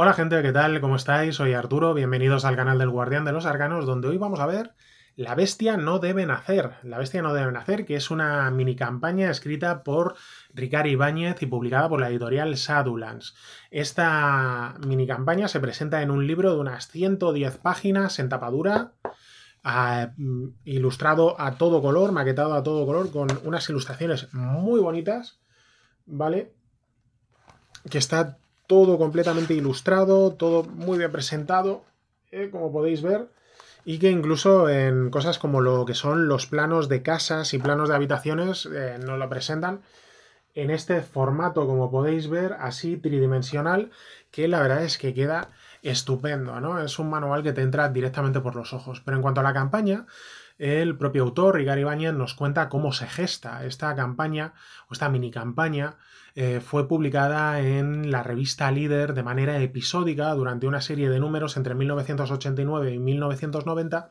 Hola gente, ¿qué tal? ¿Cómo estáis? Soy Arturo, bienvenidos al canal del Guardián de los Arcanos, donde hoy vamos a ver La Bestia no debe nacer. La Bestia no debe nacer, que es una mini campaña escrita por Ricardo Ibáñez y publicada por la editorial Sadulans. Esta mini campaña se presenta en un libro de unas 110 páginas en tapadura. Mm, ilustrado a todo color, maquetado a todo color, con unas ilustraciones muy bonitas, ¿vale? Que está todo completamente ilustrado, todo muy bien presentado, eh, como podéis ver, y que incluso en cosas como lo que son los planos de casas y planos de habitaciones eh, nos lo presentan en este formato, como podéis ver, así tridimensional, que la verdad es que queda estupendo, ¿no? Es un manual que te entra directamente por los ojos. Pero en cuanto a la campaña, el propio autor, Igar Ibáñez, nos cuenta cómo se gesta esta campaña, o esta mini campaña, eh, fue publicada en la revista Líder de manera episódica durante una serie de números entre 1989 y 1990,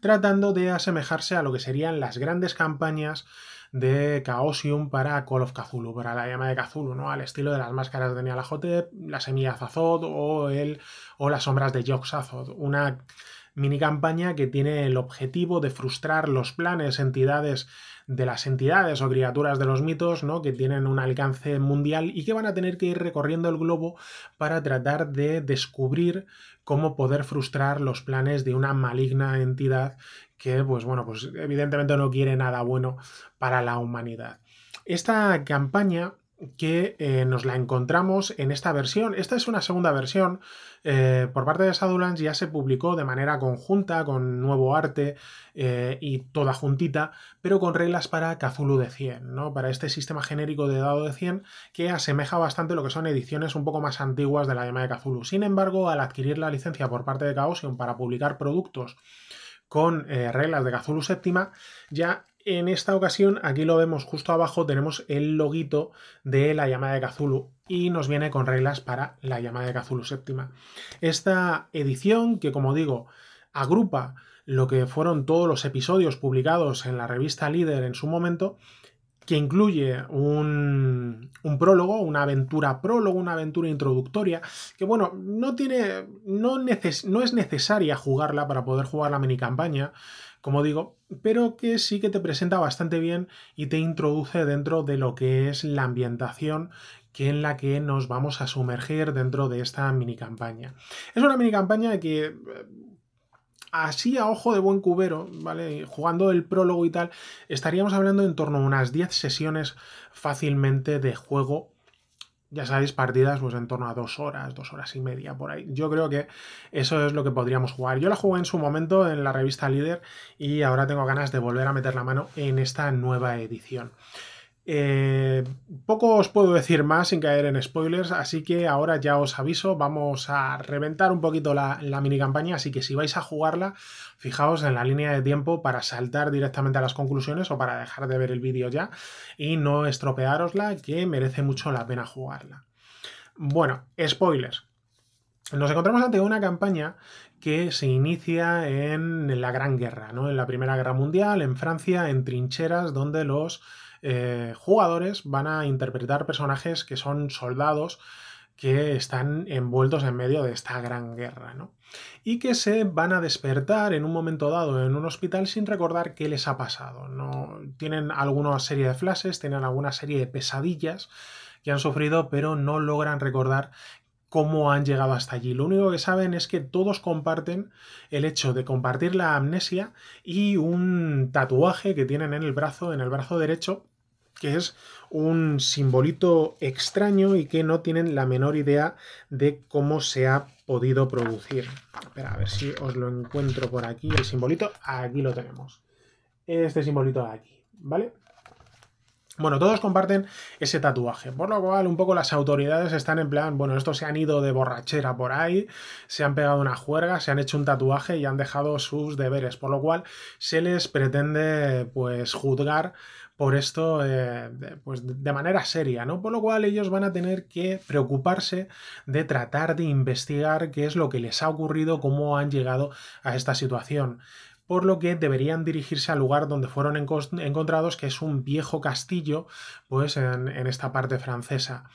tratando de asemejarse a lo que serían las grandes campañas de Chaosium para Call of Cthulhu, para la llama de Cthulhu, ¿no? Al estilo de las máscaras de Nialajotep, la semilla zazod o, el, o las sombras de yogg Zazod. una mini campaña que tiene el objetivo de frustrar los planes, entidades de las entidades o criaturas de los mitos, ¿no? Que tienen un alcance mundial y que van a tener que ir recorriendo el globo para tratar de descubrir cómo poder frustrar los planes de una maligna entidad que, pues bueno, pues evidentemente no quiere nada bueno para la humanidad. Esta campaña que eh, nos la encontramos en esta versión. Esta es una segunda versión. Eh, por parte de Shadowlands ya se publicó de manera conjunta, con nuevo arte eh, y toda juntita, pero con reglas para Cthulhu de 100, ¿no? para este sistema genérico de dado de 100 que asemeja bastante lo que son ediciones un poco más antiguas de la llamada de Cthulhu. Sin embargo, al adquirir la licencia por parte de Chaosium para publicar productos con reglas de Cthulhu séptima, ya en esta ocasión, aquí lo vemos justo abajo, tenemos el loguito de la llamada de Cthulhu y nos viene con reglas para la llamada de Cthulhu séptima. Esta edición, que como digo, agrupa lo que fueron todos los episodios publicados en la revista Líder en su momento, que incluye un, prólogo, una aventura prólogo, una aventura introductoria, que bueno, no tiene, no, es necesaria jugarla para poder jugar la mini campaña como digo, pero que sí que te presenta bastante bien y te introduce dentro de lo que es la ambientación que en la que nos vamos a sumergir dentro de esta mini campaña. Es una mini campaña que eh, así a ojo de buen cubero, ¿vale? Jugando el prólogo y tal, estaríamos hablando en torno a unas 10 sesiones fácilmente de juego ya sabéis, partidas pues en torno a dos horas, dos horas y media por ahí. Yo creo que eso es lo que podríamos jugar. Yo la jugué en su momento en la revista Líder y ahora tengo ganas de volver a meter la mano en esta nueva edición. Eh, poco os puedo decir más sin caer en spoilers, así que ahora ya os aviso, vamos a reventar un poquito la, la mini campaña, así que si vais a jugarla, fijaos en la línea de tiempo para saltar directamente a las conclusiones o para dejar de ver el vídeo ya y no estropearosla, que merece mucho la pena jugarla. Bueno, spoilers. Nos encontramos ante una campaña que se inicia en la Gran Guerra, ¿no? En la Primera Guerra Mundial, en Francia, en trincheras donde los eh, jugadores van a interpretar personajes que son soldados que están envueltos en medio de esta gran guerra, ¿no? Y que se van a despertar en un momento dado en un hospital sin recordar qué les ha pasado. ¿no? Tienen alguna serie de flashes, tienen alguna serie de pesadillas que han sufrido, pero no logran recordar cómo han llegado hasta allí. Lo único que saben es que todos comparten el hecho de compartir la amnesia y un tatuaje que tienen en el brazo, en el brazo derecho, que es un simbolito extraño y que no tienen la menor idea de cómo se ha podido producir. Espera, a ver si os lo encuentro por aquí, el simbolito. Aquí lo tenemos. Este simbolito de aquí, ¿vale? Bueno, todos comparten ese tatuaje, por lo cual un poco las autoridades están en plan, bueno, estos se han ido de borrachera por ahí, se han pegado una juerga, se han hecho un tatuaje y han dejado sus deberes, por lo cual se les pretende pues juzgar por esto eh, pues de manera seria, ¿no? Por lo cual ellos van a tener que preocuparse de tratar de investigar qué es lo que les ha ocurrido, cómo han llegado a esta situación por lo que deberían dirigirse al lugar donde fueron encontrados, que es un viejo castillo, pues en esta parte francesa.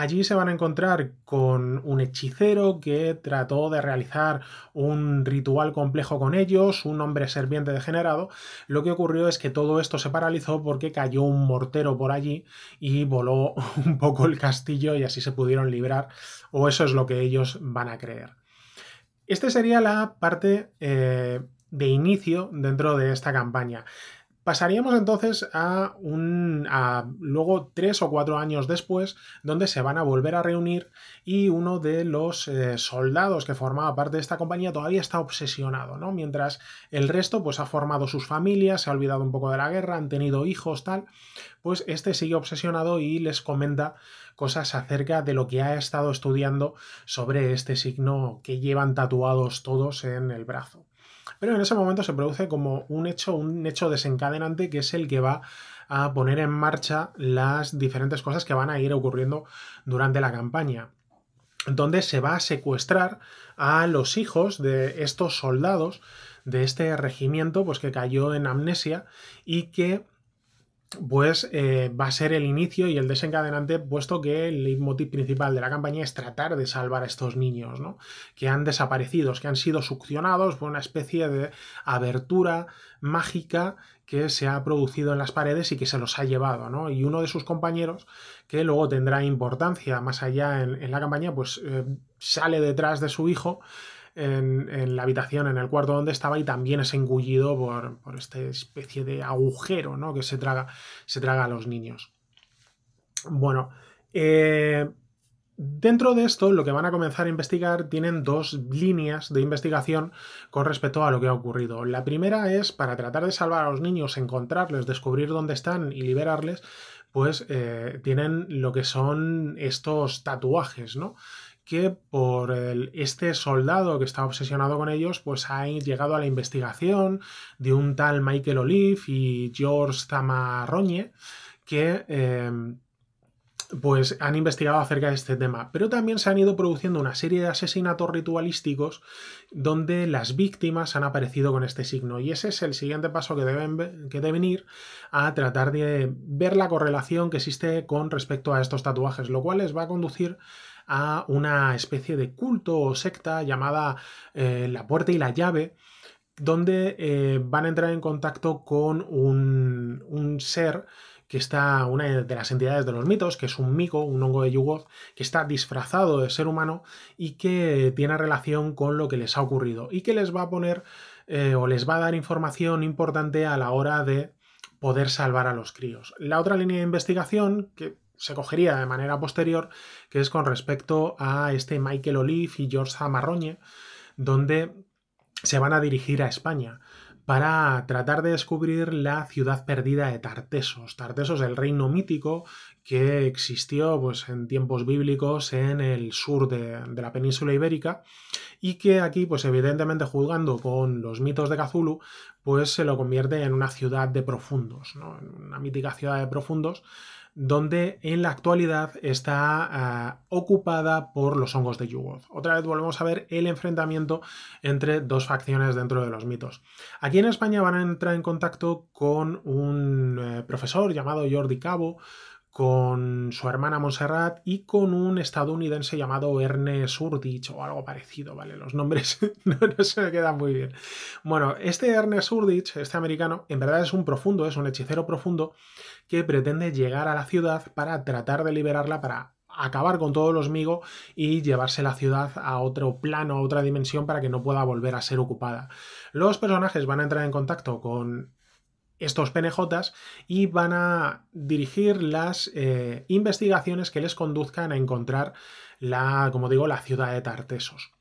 Allí se van a encontrar con un hechicero que trató de realizar un ritual complejo con ellos, un hombre serpiente degenerado. Lo que ocurrió es que todo esto se paralizó porque cayó un mortero por allí y voló un poco el castillo y así se pudieron librar, o eso es lo que ellos van a creer. Esta sería la parte eh, de inicio dentro de esta campaña. Pasaríamos entonces a, un, a luego tres o cuatro años después, donde se van a volver a reunir y uno de los eh, soldados que formaba parte de esta compañía todavía está obsesionado, ¿no? Mientras el resto pues ha formado sus familias, se ha olvidado un poco de la guerra, han tenido hijos, tal, pues este sigue obsesionado y les comenta cosas acerca de lo que ha estado estudiando sobre este signo que llevan tatuados todos en el brazo pero en ese momento se produce como un hecho, un hecho desencadenante que es el que va a poner en marcha las diferentes cosas que van a ir ocurriendo durante la campaña donde se va a secuestrar a los hijos de estos soldados de este regimiento, pues que cayó en amnesia y que pues eh, va a ser el inicio y el desencadenante, puesto que el leitmotiv principal de la campaña es tratar de salvar a estos niños, ¿no? Que han desaparecido, que han sido succionados por una especie de abertura mágica que se ha producido en las paredes y que se los ha llevado, ¿no? Y uno de sus compañeros, que luego tendrá importancia más allá en, la campaña, pues eh, sale detrás de su hijo en, la habitación, en el cuarto donde estaba, y también es engullido por, esta especie de agujero ¿no? que se traga, se traga a los niños. Bueno, eh, dentro de esto, lo que van a comenzar a investigar tienen dos líneas de investigación con respecto a lo que ha ocurrido. La primera es para tratar de salvar a los niños, encontrarles, descubrir dónde están y liberarles, pues eh, tienen lo que son estos tatuajes, ¿no? que por este soldado que está obsesionado con ellos, pues ha llegado a la investigación de un tal Michael Olive y George Tamarroñe, que em, pues han investigado acerca de este tema, pero también se han ido produciendo una serie de asesinatos ritualísticos donde las víctimas han aparecido con este signo y ese es el siguiente paso que deben, que deben ir a tratar de ver la correlación que existe con respecto a estos tatuajes, lo cual les va a conducir a una especie de culto o secta llamada eh, La Puerta y la Llave, donde eh, van a entrar en contacto con un, ser que está una de las entidades de los mitos, que es un mico, un hongo de yugoth que está disfrazado de ser humano y que tiene relación con lo que les ha ocurrido y que les va a poner eh, o les va a dar información importante a la hora de poder salvar a los críos. La otra línea de investigación, que se cogería de manera posterior, que es con respecto a este Michael Olive y George Amarroñe, donde se van a dirigir a España para tratar de descubrir la ciudad perdida de Tartesos. Tartesos, el reino mítico que existió pues, en tiempos bíblicos en el sur de, la península ibérica y que aquí, pues evidentemente juzgando con los mitos de Cthulhu, pues se lo convierte en una ciudad de profundos, ¿no? una mítica ciudad de profundos donde en la actualidad está ah, ocupada por los hongos de yugo. Otra vez volvemos a ver el enfrentamiento entre dos facciones dentro de los mitos. Aquí en España van a entrar en contacto con un eh, profesor llamado Jordi Cabo, con su hermana Montserrat y con un estadounidense llamado Ernest Urdich o algo parecido, ¿vale? Los nombres no, se me quedan muy bien. Bueno, este Ernest Urdich, este americano, en verdad es un profundo, es un hechicero profundo que pretende llegar a la ciudad para tratar de liberarla, para acabar con todos los migos y llevarse la ciudad a otro plano, a otra dimensión para que no pueda volver a ser ocupada. Los personajes van a entrar en contacto con estos PNJs y van a dirigir las eh, investigaciones que les conduzcan a encontrar la, como digo, la ciudad de Tartesos.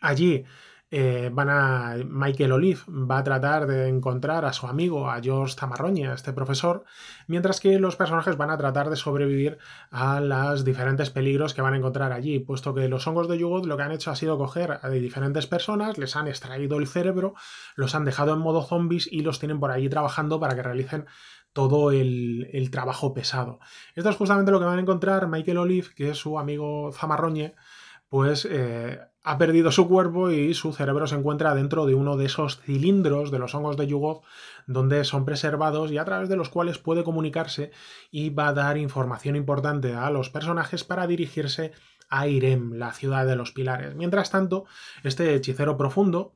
Allí eh, van a, Michael Olive va a tratar de encontrar a su amigo, a George Zamarroñe, a este profesor, mientras que los personajes van a tratar de sobrevivir a los diferentes peligros que van a encontrar allí, puesto que los hongos de Yugot lo que han hecho ha sido coger a diferentes personas, les han extraído el cerebro, los han dejado en modo zombies y los tienen por allí trabajando para que realicen todo el, trabajo pesado. Esto es justamente lo que van a encontrar Michael Olive, que es su amigo Zamarroñe, pues eh, ha perdido su cuerpo y su cerebro se encuentra dentro de uno de esos cilindros de los hongos de Yugov donde son preservados y a través de los cuales puede comunicarse y va a dar información importante a los personajes para dirigirse a Irem, la ciudad de los pilares. Mientras tanto, este hechicero profundo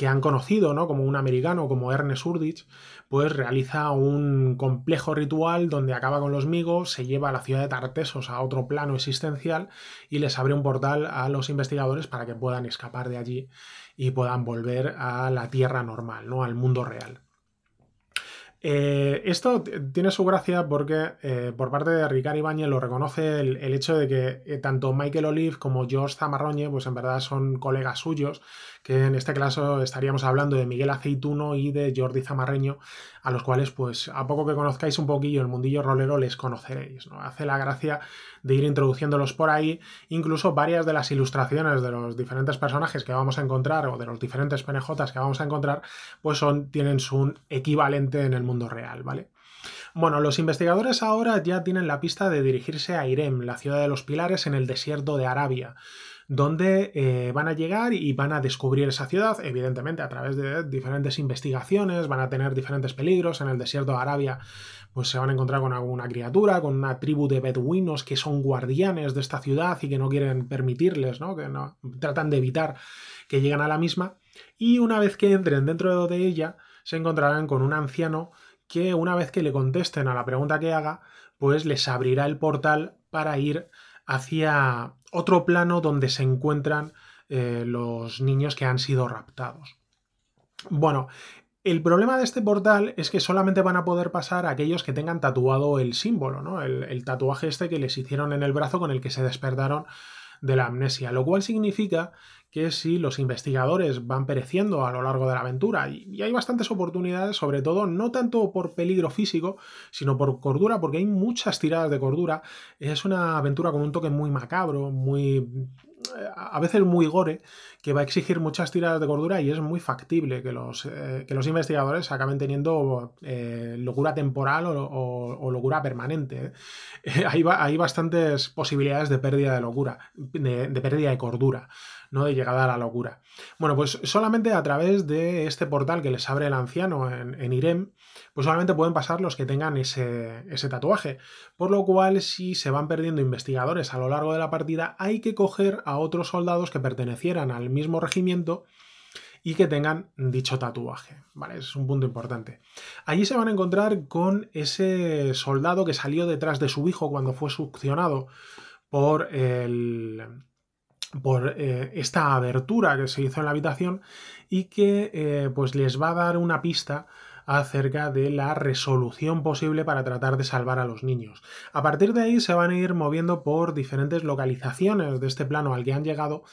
que han conocido, ¿no? Como un americano, como Ernest Urdich, pues realiza un complejo ritual donde acaba con los migos, se lleva a la ciudad de Tartesos a otro plano existencial y les abre un portal a los investigadores para que puedan escapar de allí y puedan volver a la tierra normal, ¿no? Al mundo real. Eh, esto tiene su gracia porque eh, por parte de Ricard Ibáñez lo reconoce el, hecho de que eh, tanto Michael Olive como George Zamarroñe, pues en verdad son colegas suyos, que en este caso estaríamos hablando de Miguel Aceituno y de Jordi Zamarreño, a los cuales pues a poco que conozcáis un poquillo el mundillo rolero les conoceréis. ¿no? Hace la gracia de ir introduciéndolos por ahí. Incluso varias de las ilustraciones de los diferentes personajes que vamos a encontrar o de los diferentes PNJs que vamos a encontrar, pues son, tienen su equivalente en el mundo real, ¿vale? Bueno, los investigadores ahora ya tienen la pista de dirigirse a Irem, la ciudad de los pilares en el desierto de Arabia donde eh, van a llegar y van a descubrir esa ciudad, evidentemente a través de diferentes investigaciones, van a tener diferentes peligros. En el desierto de Arabia, pues se van a encontrar con alguna criatura, con una tribu de beduinos que son guardianes de esta ciudad y que no quieren permitirles, ¿no? Que no, tratan de evitar que lleguen a la misma. Y una vez que entren dentro de ella, se encontrarán con un anciano que una vez que le contesten a la pregunta que haga, pues les abrirá el portal para ir hacia otro plano donde se encuentran eh, los niños que han sido raptados. Bueno, el problema de este portal es que solamente van a poder pasar aquellos que tengan tatuado el símbolo, ¿no? el tatuaje este que les hicieron en el brazo con el que se despertaron de la amnesia, lo cual significa que si los investigadores van pereciendo a lo largo de la aventura. Y, hay bastantes oportunidades, sobre todo no tanto por peligro físico, sino por cordura, porque hay muchas tiradas de cordura. Es una aventura con un toque muy macabro, muy a veces muy gore, que va a exigir muchas tiradas de cordura y es muy factible que los, eh, los investigadores acaben teniendo eh, locura temporal o, locura permanente. ¿eh? Hay, bastantes posibilidades de pérdida de locura, de, pérdida de cordura. ¿no? de llegada a la locura. Bueno, pues solamente a través de este portal que les abre el anciano en Irem, pues solamente pueden pasar los que tengan ese, tatuaje. Por lo cual, si se van perdiendo investigadores a lo largo de la partida, hay que coger a otros soldados que pertenecieran al mismo regimiento y que tengan dicho tatuaje. Vale, es un punto importante. Allí se van a encontrar con ese soldado que salió detrás de su hijo cuando fue succionado por el, por eh, esta abertura que se hizo en la habitación y que eh, pues les va a dar una pista acerca de la resolución posible para tratar de salvar a los niños. A partir de ahí se van a ir moviendo por diferentes localizaciones de este plano al que han llegado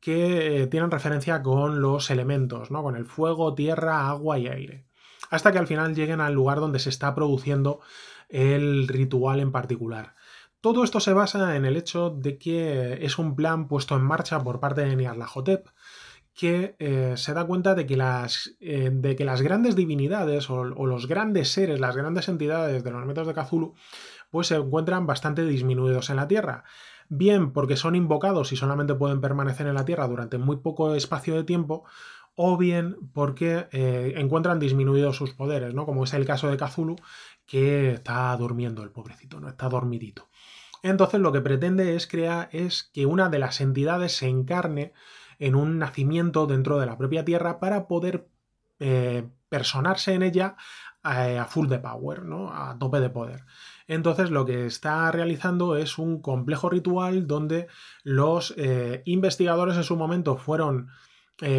que eh, tienen referencia con los elementos, ¿no? con el fuego, tierra, agua y aire. Hasta que al final lleguen al lugar donde se está produciendo el ritual en particular. Todo esto se basa en el hecho de que es un plan puesto en marcha por parte de Nyarlathotep, que eh, se da cuenta de que las, eh, de que las grandes divinidades o, los grandes seres, las grandes entidades de los mitos de Cthulhu, pues se encuentran bastante disminuidos en la Tierra. Bien porque son invocados y solamente pueden permanecer en la Tierra durante muy poco espacio de tiempo, o bien porque eh, encuentran disminuidos sus poderes, ¿no? Como es el caso de Cthulhu, que está durmiendo el pobrecito, ¿no? Está dormidito. Entonces lo que pretende es, crear, es que una de las entidades se encarne en un nacimiento dentro de la propia Tierra para poder eh, personarse en ella eh, a full de power, ¿no? A tope de poder. Entonces lo que está realizando es un complejo ritual donde los eh, investigadores en su momento fueron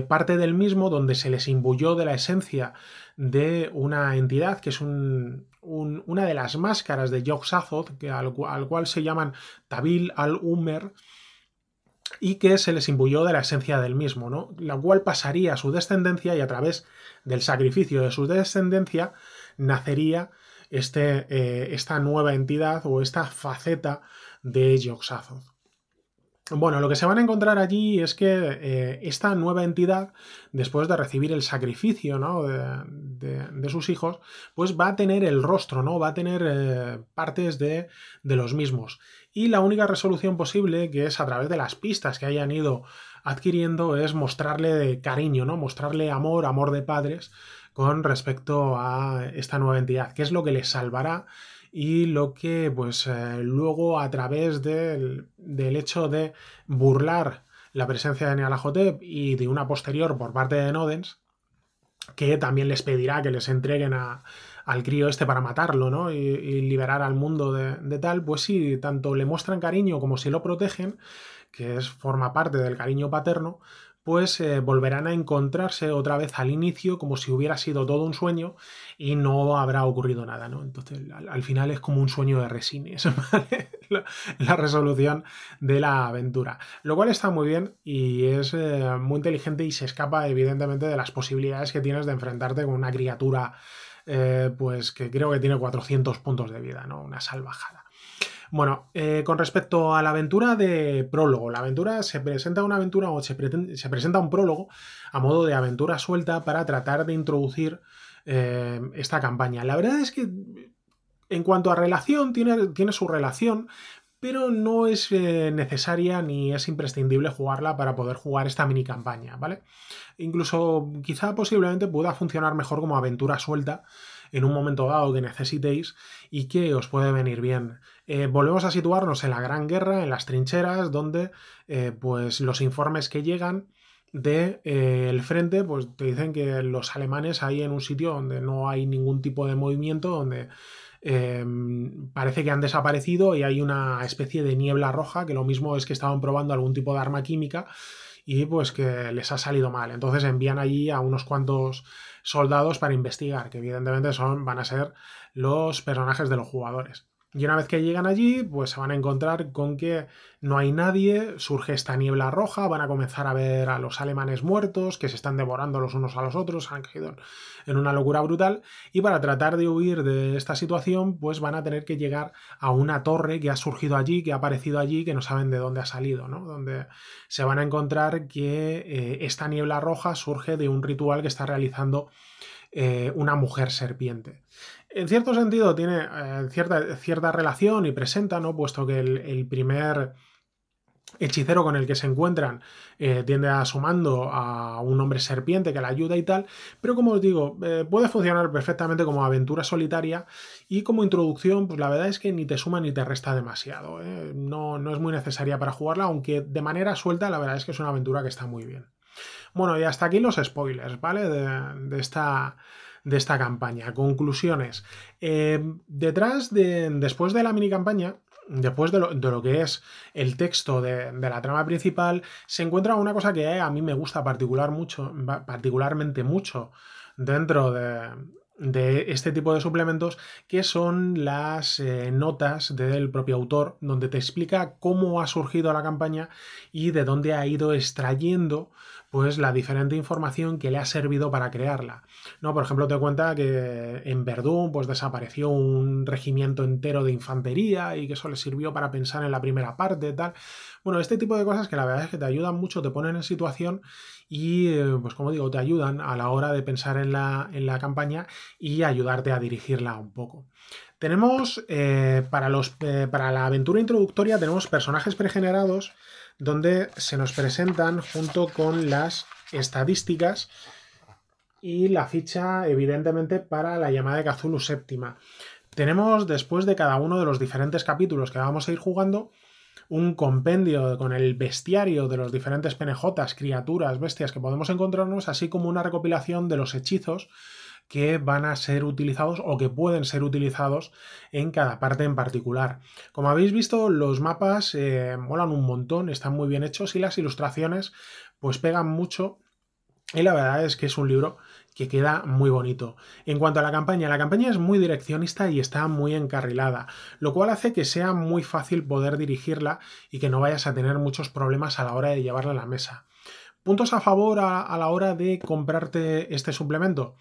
parte del mismo, donde se les imbuyó de la esencia de una entidad que es una de las máscaras de Yog Sothoth, que al, al, cual se llaman Tabil al-Umer, y que se les imbuyó de la esencia del mismo, ¿no? la cual pasaría a su descendencia y a través del sacrificio de su descendencia nacería este, eh, esta nueva entidad o esta faceta de Yoxazoth. Bueno, lo que se van a encontrar allí es que eh, esta nueva entidad, después de recibir el sacrificio de, sus hijos, pues va a tener el rostro, ¿no? Va a tener eh, partes de, los mismos. Y la única resolución posible, que es a través de las pistas que hayan ido adquiriendo, es mostrarle cariño, ¿no? Mostrarle amor, amor de padres con respecto a esta nueva entidad, que es lo que les salvará y lo que pues eh, luego a través del, hecho de burlar la presencia de Nealajotep y de una posterior por parte de Nodens, que también les pedirá que les entreguen al crío este para matarlo, ¿no? Y, liberar al mundo de, de, tal, pues sí, tanto le muestran cariño como si lo protegen, que es, forma parte del cariño paterno, pues eh, volverán a encontrarse otra vez al inicio como si hubiera sido todo un sueño y no habrá ocurrido nada, ¿no? Entonces al, final es como un sueño de resines, la, resolución de la aventura. Lo cual está muy bien y es eh, muy inteligente y se escapa evidentemente de las posibilidades que tienes de enfrentarte con una criatura eh, pues que creo que tiene 400 puntos de vida, ¿no? Una salvajada. Bueno, eh, con respecto a la aventura de prólogo, la aventura se presenta una aventura o se, presenta un prólogo a modo de aventura suelta para tratar de introducir eh, esta campaña. La verdad es que en cuanto a relación, tiene, su relación, pero no es eh, necesaria ni es imprescindible jugarla para poder jugar esta mini campaña, ¿vale? Incluso quizá posiblemente pueda funcionar mejor como aventura suelta en un momento dado que necesitéis y que os puede venir bien. Eh, volvemos a situarnos en la Gran Guerra, en las trincheras, donde eh, pues los informes que llegan del de, eh, frente, pues te dicen que los alemanes hay en un sitio donde no hay ningún tipo de movimiento, donde em, parece que han desaparecido y hay una especie de niebla roja, que lo mismo es que estaban probando algún tipo de arma química y pues que les ha salido mal. Entonces envían allí a unos cuantos soldados para investigar, que evidentemente son, van a ser los personajes de los jugadores. Y una vez que llegan allí, pues se van a encontrar con que no hay nadie, surge esta niebla roja, van a comenzar a ver a los alemanes muertos, que se están devorando los unos a los otros, han caído en una locura brutal, y para tratar de huir de esta situación, pues van a tener que llegar a una torre que ha surgido allí, que ha aparecido allí, que no saben de dónde ha salido, ¿no? Donde se van a encontrar que eh, esta niebla roja surge de un ritual que está realizando eh, una mujer serpiente. En cierto sentido tiene eh, cierta, cierta, relación y presenta, ¿no? Puesto que el, primer hechicero con el que se encuentran eh, tiende a sumando a un hombre serpiente que la ayuda y tal, pero como os digo, eh, puede funcionar perfectamente como aventura solitaria y como introducción, pues la verdad es que ni te suma ni te resta demasiado, no, no es muy necesaria para jugarla, aunque de manera suelta la verdad es que es una aventura que está muy bien. Bueno, y hasta aquí los spoilers, ¿vale? de esta de esta campaña. Conclusiones. Eh, detrás de, después de la mini campaña, después de lo, que es el texto de, de, la trama principal, se encuentra una cosa que a mí me gusta particular mucho, particularmente mucho dentro de, de este tipo de suplementos, que son las eh, notas del propio autor, donde te explica cómo ha surgido la campaña y de dónde ha ido extrayendo pues la diferente información que le ha servido para crearla. ¿no? Por ejemplo, te cuenta que en Verdún pues, desapareció un regimiento entero de infantería y que eso le sirvió para pensar en la primera parte, tal. Bueno, este tipo de cosas que la verdad es que te ayudan mucho, te ponen en situación y, eh, pues como digo, te ayudan a la hora de pensar en la, en la campaña y ayudarte a dirigirla un poco. Tenemos, eh, para, los, eh, para la aventura introductoria, tenemos personajes pregenerados donde se nos presentan junto con las estadísticas y la ficha, evidentemente, para la llamada de Cthulhu séptima. Tenemos, después de cada uno de los diferentes capítulos que vamos a ir jugando, un compendio con el bestiario de los diferentes penejotas criaturas, bestias que podemos encontrarnos, así como una recopilación de los hechizos que van a ser utilizados o que pueden ser utilizados en cada parte en particular. Como habéis visto, los mapas eh, molan un montón, están muy bien hechos y las ilustraciones pues pegan mucho y la verdad es que es un libro que queda muy bonito. En cuanto a la campaña, la campaña es muy direccionista y está muy encarrilada, lo cual hace que sea muy fácil poder dirigirla y que no vayas a tener muchos problemas a la hora de llevarla a la mesa. ¿Puntos a favor a la hora de comprarte este suplemento?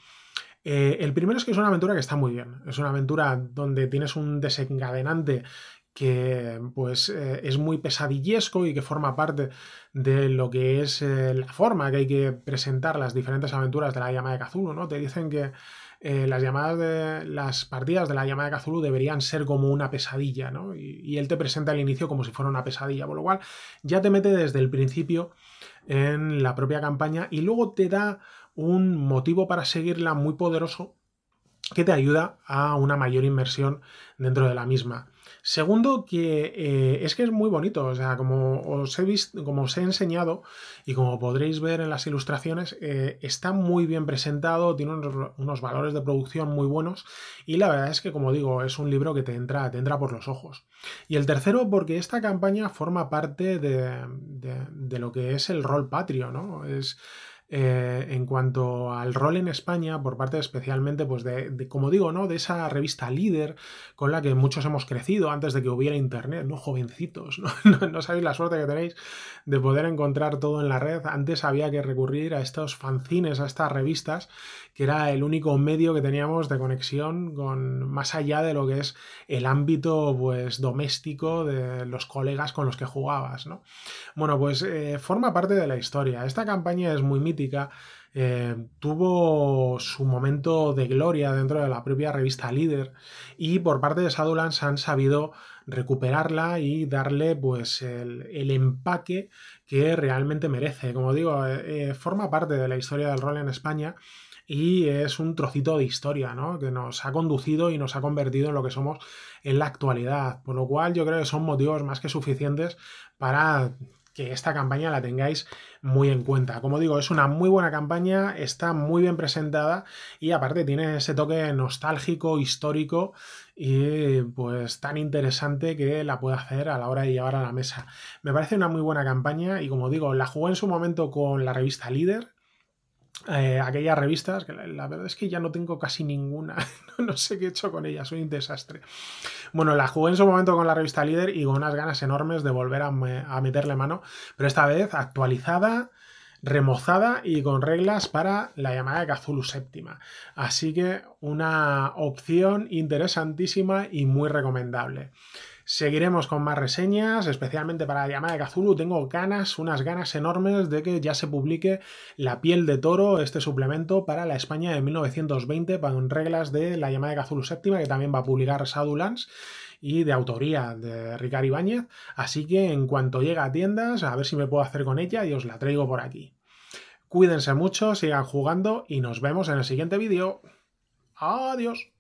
Eh, el primero es que es una aventura que está muy bien. Es una aventura donde tienes un desencadenante que pues eh, es muy pesadillesco y que forma parte de lo que es eh, la forma que hay que presentar las diferentes aventuras de la llamada de Cthulhu, ¿no? Te dicen que las llamadas de las partidas de la llamada de Cthulhu deberían ser como una pesadilla, ¿no? Y, y él te presenta al inicio como si fuera una pesadilla, por lo cual ya te mete desde el principio en la propia campaña y luego te da un motivo para seguirla muy poderoso que te ayuda a una mayor inversión dentro de la misma. Segundo, que eh, es que es muy bonito, o sea, como os he como os he enseñado y como podréis ver en las ilustraciones, eh, está muy bien presentado, tiene unos, valores de producción muy buenos y la verdad es que, como digo, es un libro que te entra, por los ojos. Y el tercero, porque esta campaña forma parte de, de lo que es el rol patrio, ¿no? Es eh, en cuanto al rol en España, por parte especialmente, pues de, como digo, ¿no? De esa revista líder con la que muchos hemos crecido antes de que hubiera internet, ¿no? Jovencitos, ¿no? sabéis la suerte que tenéis de poder encontrar todo en la red. Antes había que recurrir a estos fanzines, a estas revistas, que era el único medio que teníamos de conexión con más allá de lo que es el ámbito pues doméstico de los colegas con los que jugabas, Bueno, pues eh, forma parte de la historia. Esta campaña es muy mítica eh, tuvo su momento de gloria dentro de la propia revista Líder y por parte de Sadulans han sabido recuperarla y darle pues el, empaque que realmente merece. Como digo, eh, eh, forma parte de la historia del rol en España y es un trocito de historia, Que nos ha conducido y nos ha convertido en lo que somos en la actualidad. Por lo cual yo creo que son motivos más que suficientes para que esta campaña la tengáis muy en cuenta. Como digo, es una muy buena campaña, está muy bien presentada y aparte tiene ese toque nostálgico, histórico y pues tan interesante que la puede hacer a la hora de llevar a la mesa. Me parece una muy buena campaña y como digo, la jugué en su momento con la revista Líder, eh, aquellas revistas, que la, verdad es que ya no tengo casi ninguna, no, sé qué he hecho con ellas, soy un desastre. Bueno, la jugué en su momento con la revista Líder y con unas ganas enormes de volver a, meterle mano, pero esta vez actualizada, remozada y con reglas para la llamada Cazulu séptima. Así que una opción interesantísima y muy recomendable. Seguiremos con más reseñas, especialmente para la llamada de Cazulu. Tengo ganas, unas ganas enormes de que ya se publique La piel de toro, este suplemento para la España de 1920, con reglas de la llamada de Kazulu séptima, que también va a publicar Sadulans y de autoría de Ricardo Ibáñez. Así que en cuanto llegue a tiendas, a ver si me puedo hacer con ella y os la traigo por aquí. Cuídense mucho, sigan jugando y nos vemos en el siguiente vídeo. Adiós.